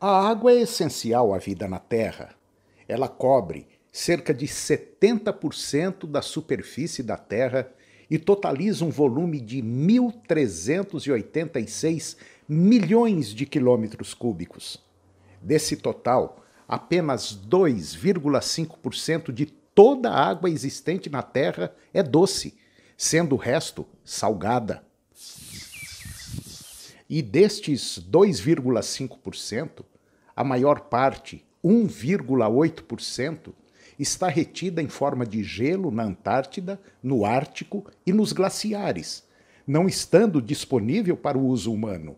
A água é essencial à vida na Terra. Ela cobre cerca de 70% da superfície da Terra e totaliza um volume de 1.386 milhões de quilômetros cúbicos. Desse total, apenas 2,5% de toda a água existente na Terra é doce, sendo o resto salgada. E destes 2,5%, a maior parte, 1,8%, está retida em forma de gelo na Antártida, no Ártico e nos glaciares, não estando disponível para o uso humano.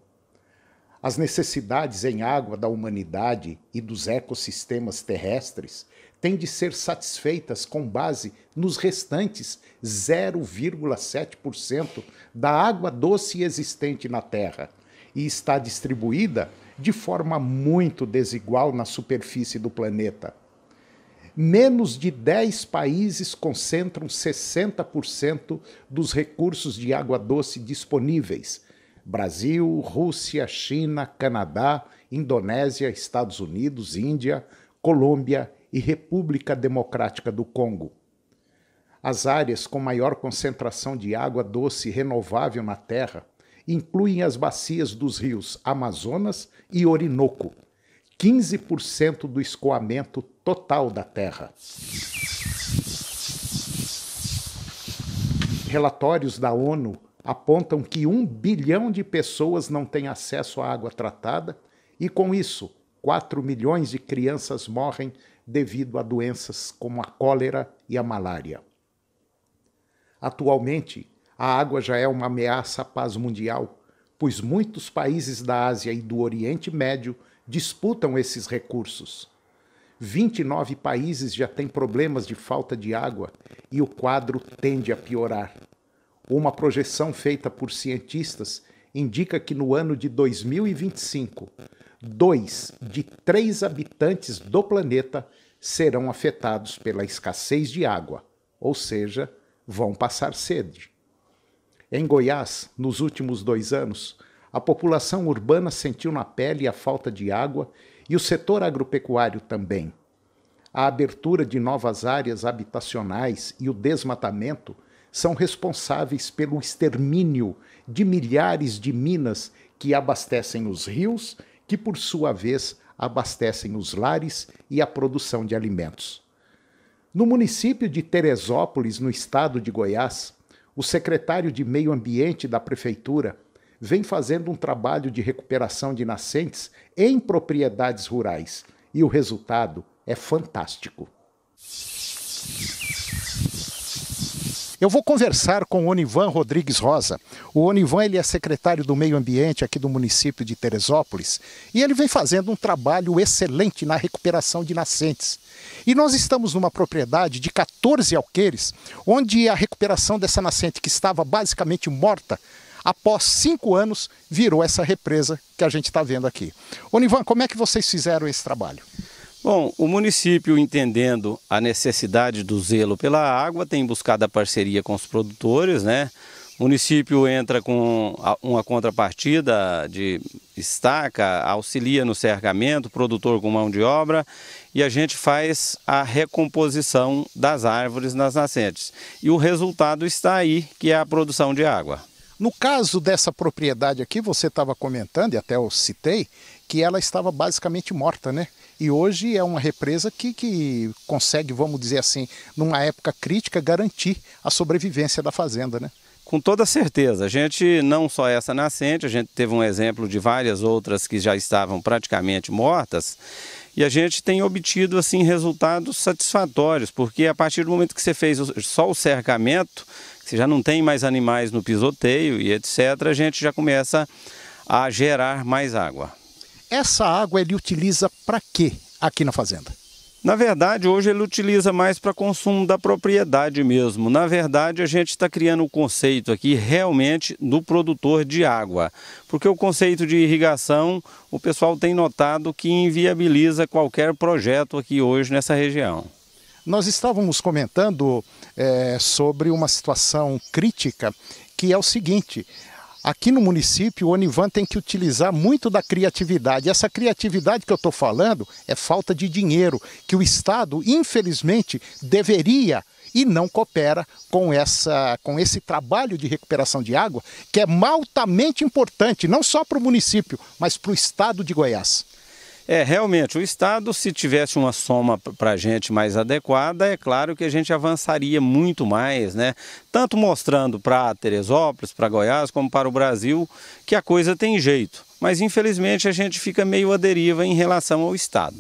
As necessidades em água da humanidade e dos ecossistemas terrestres têm de ser satisfeitas com base nos restantes 0,7% da água doce existente na Terra e está distribuída de forma muito desigual na superfície do planeta. Menos de 10 países concentram 60% dos recursos de água doce disponíveis: Brasil, Rússia, China, Canadá, Indonésia, Estados Unidos, Índia, Colômbia e República Democrática do Congo. As áreas com maior concentração de água doce renovável na Terra incluem as bacias dos rios Amazonas e Orinoco, 15% do escoamento total da terra. Relatórios da ONU apontam que um bilhão de pessoas não têm acesso à água tratada e, com isso, 4 milhões de crianças morrem devido a doenças como a cólera e a malária. Atualmente, a água já é uma ameaça à paz mundial, pois muitos países da Ásia e do Oriente Médio disputam esses recursos. 29 países já têm problemas de falta de água e o quadro tende a piorar. Uma projeção feita por cientistas indica que no ano de 2025, dois de três habitantes do planeta serão afetados pela escassez de água, ou seja, vão passar sede. Em Goiás, nos últimos dois anos, a população urbana sentiu na pele a falta de água e o setor agropecuário também. A abertura de novas áreas habitacionais e o desmatamento são responsáveis pelo extermínio de milhares de minas que abastecem os rios, que por sua vez abastecem os lares e a produção de alimentos. No município de Teresópolis, no estado de Goiás, o secretário de Meio Ambiente da Prefeitura vem fazendo um trabalho de recuperação de nascentes em propriedades rurais e o resultado é fantástico. Eu vou conversar com o Onivan Rodrigues Rosa. O Onivan ele é secretário do Meio Ambiente aqui do município de Teresópolis e ele vem fazendo um trabalho excelente na recuperação de nascentes. E nós estamos numa propriedade de 14 alqueires, onde a recuperação dessa nascente que estava basicamente morta após cinco anos, virou essa represa que a gente está vendo aqui. Onivan, como é que vocês fizeram esse trabalho? Bom, o município, entendendo a necessidade do zelo pela água, tem buscado a parceria com os produtores, né? O município entra com uma contrapartida de estaca, auxilia no cercamento, produtor com mão de obra e a gente faz a recomposição das árvores nas nascentes. E o resultado está aí, que é a produção de água. No caso dessa propriedade aqui, você estava comentando, e até eu citei, que ela estava basicamente morta, né? e hoje é uma represa que, que consegue, vamos dizer assim, numa época crítica, garantir a sobrevivência da fazenda, né? Com toda certeza. A gente, não só essa nascente, a gente teve um exemplo de várias outras que já estavam praticamente mortas, e a gente tem obtido assim resultados satisfatórios, porque a partir do momento que você fez só o cercamento, você já não tem mais animais no pisoteio e etc, a gente já começa a gerar mais água essa água ele utiliza para quê aqui na fazenda? Na verdade, hoje ele utiliza mais para consumo da propriedade mesmo. Na verdade, a gente está criando o um conceito aqui realmente do produtor de água, porque o conceito de irrigação o pessoal tem notado que inviabiliza qualquer projeto aqui hoje nessa região. Nós estávamos comentando é, sobre uma situação crítica que é o seguinte: Aqui no município, o Onivan tem que utilizar muito da criatividade. Essa criatividade que eu estou falando é falta de dinheiro, que o Estado, infelizmente, deveria e não coopera com, essa, com esse trabalho de recuperação de água, que é altamente importante, não só para o município, mas para o estado de Goiás. É, realmente, o Estado, se tivesse uma soma para a gente mais adequada, é claro que a gente avançaria muito mais, né? Tanto mostrando para Teresópolis, para Goiás, como para o Brasil, que a coisa tem jeito. Mas, infelizmente, a gente fica meio à deriva em relação ao Estado.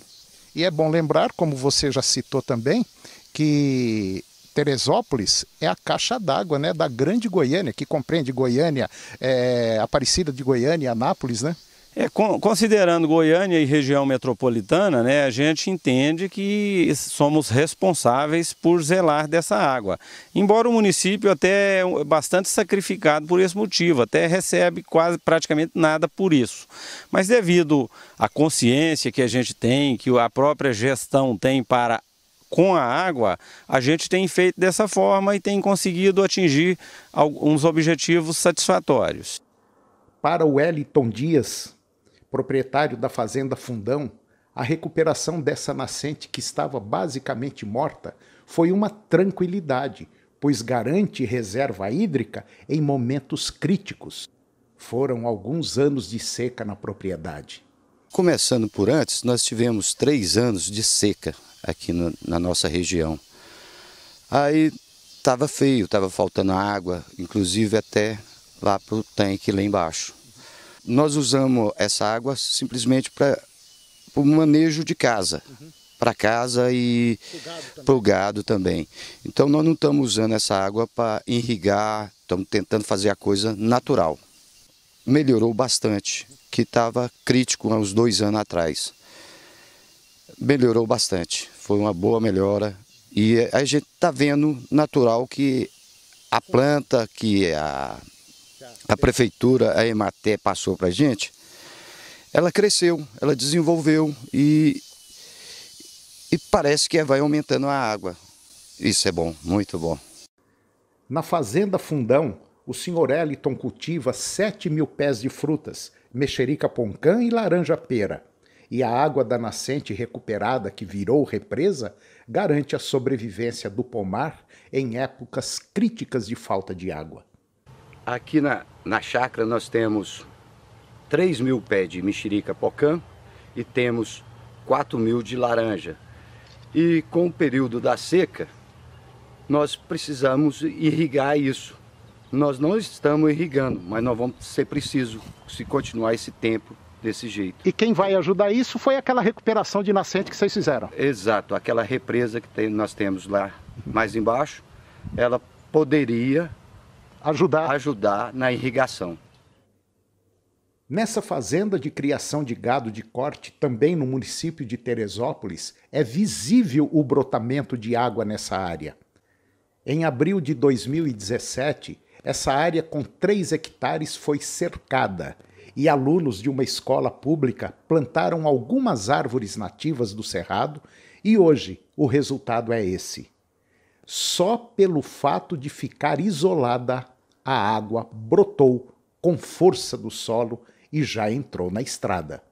E é bom lembrar, como você já citou também, que Teresópolis é a caixa d'água né, da Grande Goiânia, que compreende Goiânia, é, Aparecida de Goiânia e Anápolis, né? É, considerando Goiânia e região metropolitana, né, a gente entende que somos responsáveis por zelar dessa água. Embora o município até é bastante sacrificado por esse motivo, até recebe quase praticamente nada por isso. Mas devido à consciência que a gente tem, que a própria gestão tem para com a água, a gente tem feito dessa forma e tem conseguido atingir alguns objetivos satisfatórios. Para o Wellington Dias, proprietário da fazenda Fundão, a recuperação dessa nascente que estava basicamente morta foi uma tranquilidade, pois garante reserva hídrica em momentos críticos. Foram alguns anos de seca na propriedade. Começando por antes, nós tivemos três anos de seca aqui no, na nossa região. Aí estava feio, estava faltando água, inclusive até lá para o tanque lá embaixo. Nós usamos essa água simplesmente para o manejo de casa, uhum. para casa e para o gado também. Então nós não estamos usando essa água para irrigar, estamos tentando fazer a coisa natural. Melhorou bastante, que estava crítico há uns dois anos atrás. Melhorou bastante, foi uma boa melhora. E a gente está vendo natural que a planta, que é a a prefeitura, a Ematé, passou para a gente, ela cresceu, ela desenvolveu e, e parece que vai aumentando a água. Isso é bom, muito bom. Na Fazenda Fundão, o senhor Eliton cultiva 7 mil pés de frutas, mexerica poncã e laranja pera. E a água da nascente recuperada que virou represa garante a sobrevivência do pomar em épocas críticas de falta de água. Aqui na, na chácara nós temos 3 mil pés de mexerica pocã e temos 4 mil de laranja. E com o período da seca, nós precisamos irrigar isso. Nós não estamos irrigando, mas nós vamos ser preciso se continuar esse tempo desse jeito. E quem vai ajudar isso foi aquela recuperação de nascente que vocês fizeram. Exato, aquela represa que tem, nós temos lá mais embaixo, ela poderia ajudar. ajudar na irrigação. Nessa fazenda de criação de gado de corte, também no município de Teresópolis, é visível o brotamento de água nessa área. Em abril de 2017, essa área com 3 hectares foi cercada e alunos de uma escola pública plantaram algumas árvores nativas do cerrado e hoje o resultado é esse. Só pelo fato de ficar isolada, a água brotou com força do solo e já entrou na estrada.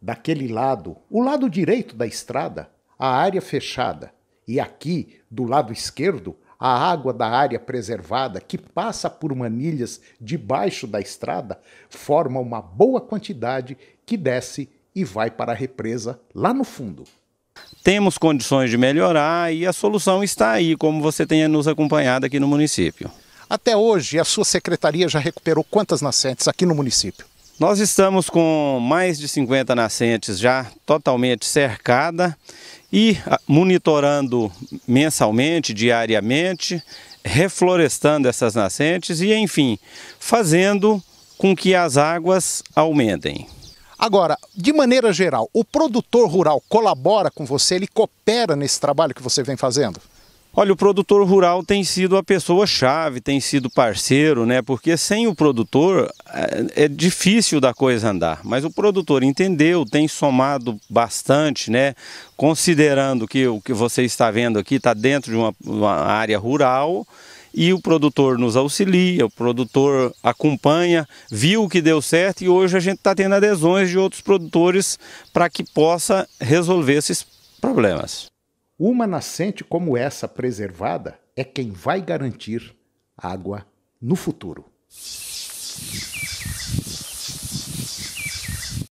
Daquele lado, o lado direito da estrada, a área fechada, e aqui, do lado esquerdo, a água da área preservada, que passa por manilhas debaixo da estrada, forma uma boa quantidade que desce e vai para a represa lá no fundo. Temos condições de melhorar e a solução está aí, como você tem nos acompanhado aqui no município. Até hoje, a sua secretaria já recuperou quantas nascentes aqui no município? Nós estamos com mais de 50 nascentes já totalmente cercada e ah, monitorando mensalmente, diariamente, reflorestando essas nascentes e, enfim, fazendo com que as águas aumentem. Agora, de maneira geral, o produtor rural colabora com você, ele coopera nesse trabalho que você vem fazendo? Olha, o produtor rural tem sido a pessoa-chave, tem sido parceiro, né? Porque sem o produtor é, é difícil da coisa andar. Mas o produtor entendeu, tem somado bastante, né? Considerando que o que você está vendo aqui está dentro de uma, uma área rural, e o produtor nos auxilia, o produtor acompanha, viu o que deu certo e hoje a gente está tendo adesões de outros produtores para que possa resolver esses problemas. Uma nascente como essa preservada é quem vai garantir água no futuro.